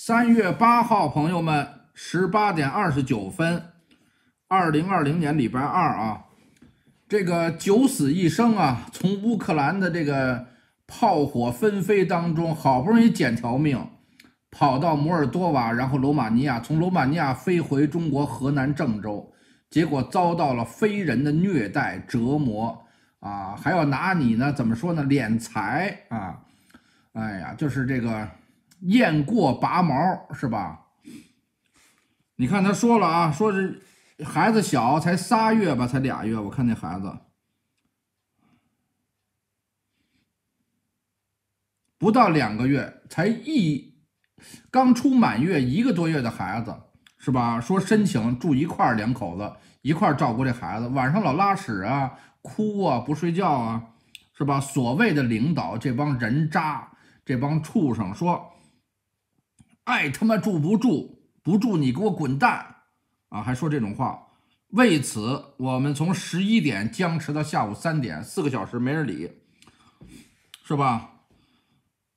三月八号，朋友们，十八点二十九分，二零二零年礼拜二啊，这个九死一生啊，从乌克兰的这个炮火纷飞当中，好不容易捡条命，跑到摩尔多瓦，然后罗马尼亚，从罗马尼亚飞回中国河南郑州，结果遭到了非人的虐待折磨啊，还要拿你呢，怎么说呢，敛财啊，哎呀，就是这个。雁过拔毛是吧？你看他说了啊，说是孩子小，才仨月吧，才俩月，我看那孩子不到两个月，才一刚出满月一个多月的孩子是吧？说申请住一块两口子一块照顾这孩子，晚上老拉屎啊，哭啊，不睡觉啊，是吧？所谓的领导，这帮人渣，这帮畜生说。爱他妈住不住不住，你给我滚蛋啊！还说这种话，为此我们从十一点僵持到下午三点，四个小时没人理，是吧？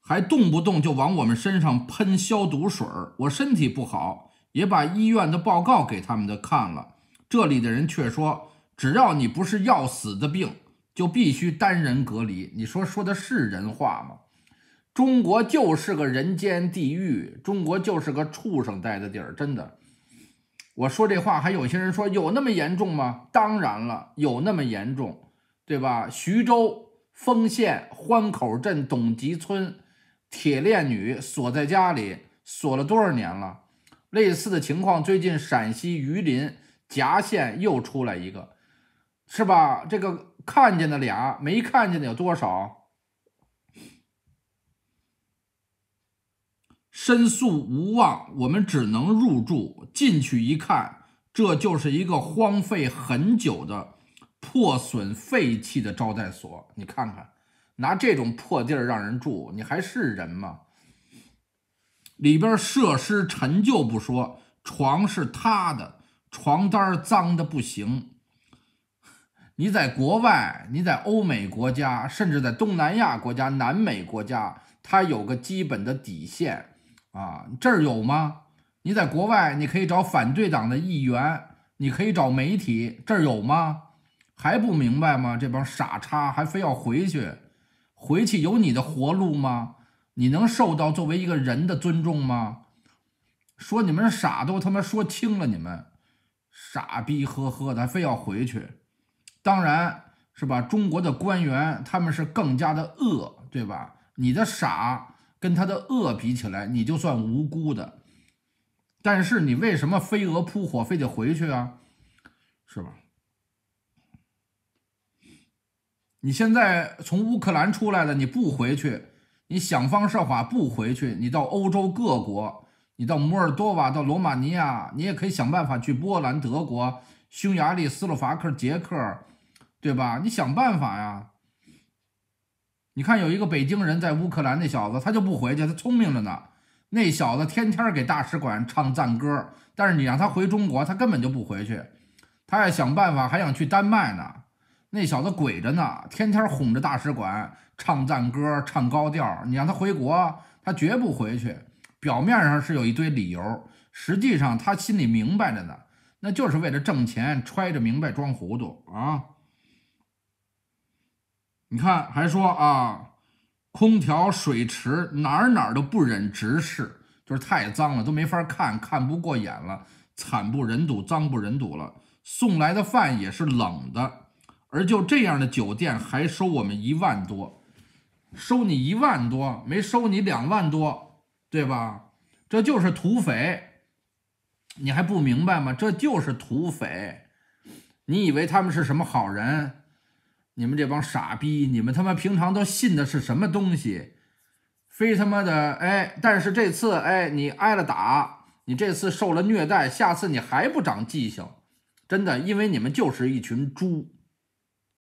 还动不动就往我们身上喷消毒水我身体不好，也把医院的报告给他们的看了，这里的人却说，只要你不是要死的病，就必须单人隔离。你说说的是人话吗？中国就是个人间地狱，中国就是个畜生待的地儿，真的。我说这话，还有些人说有那么严重吗？当然了，有那么严重，对吧？徐州丰县欢口镇董集村铁链女锁在家里，锁了多少年了？类似的情况，最近陕西榆林夹县又出来一个，是吧？这个看见的俩，没看见的有多少？申诉无望，我们只能入住。进去一看，这就是一个荒废很久的、破损废弃的招待所。你看看，拿这种破地儿让人住，你还是人吗？里边设施陈旧不说，床是塌的，床单脏的不行。你在国外，你在欧美国家，甚至在东南亚国家、南美国家，它有个基本的底线。啊，这儿有吗？你在国外，你可以找反对党的议员，你可以找媒体。这儿有吗？还不明白吗？这帮傻叉还非要回去，回去有你的活路吗？你能受到作为一个人的尊重吗？说你们傻都他妈说清了，你们傻逼呵呵的，还非要回去？当然是吧，中国的官员他们是更加的恶，对吧？你的傻。跟他的恶比起来，你就算无辜的。但是你为什么飞蛾扑火，非得回去啊？是吧？你现在从乌克兰出来了，你不回去，你想方设法不回去，你到欧洲各国，你到摩尔多瓦、到罗马尼亚，你也可以想办法去波兰、德国、匈牙利、斯洛伐克、捷克，对吧？你想办法呀。你看，有一个北京人在乌克兰，那小子他就不回去，他聪明着呢。那小子天天给大使馆唱赞歌，但是你让他回中国，他根本就不回去。他要想办法，还想去丹麦呢。那小子鬼着呢，天天哄着大使馆唱赞歌，唱高调。你让他回国，他绝不回去。表面上是有一堆理由，实际上他心里明白着呢，那就是为了挣钱，揣着明白装糊涂啊。你看，还说啊，空调、水池哪儿哪儿都不忍直视，就是太脏了，都没法看，看不过眼了，惨不忍睹，脏不忍睹了。送来的饭也是冷的，而就这样的酒店还收我们一万多，收你一万多，没收你两万多，对吧？这就是土匪，你还不明白吗？这就是土匪，你以为他们是什么好人？你们这帮傻逼，你们他妈平常都信的是什么东西？非他妈的哎！但是这次哎，你挨了打，你这次受了虐待，下次你还不长记性？真的，因为你们就是一群猪。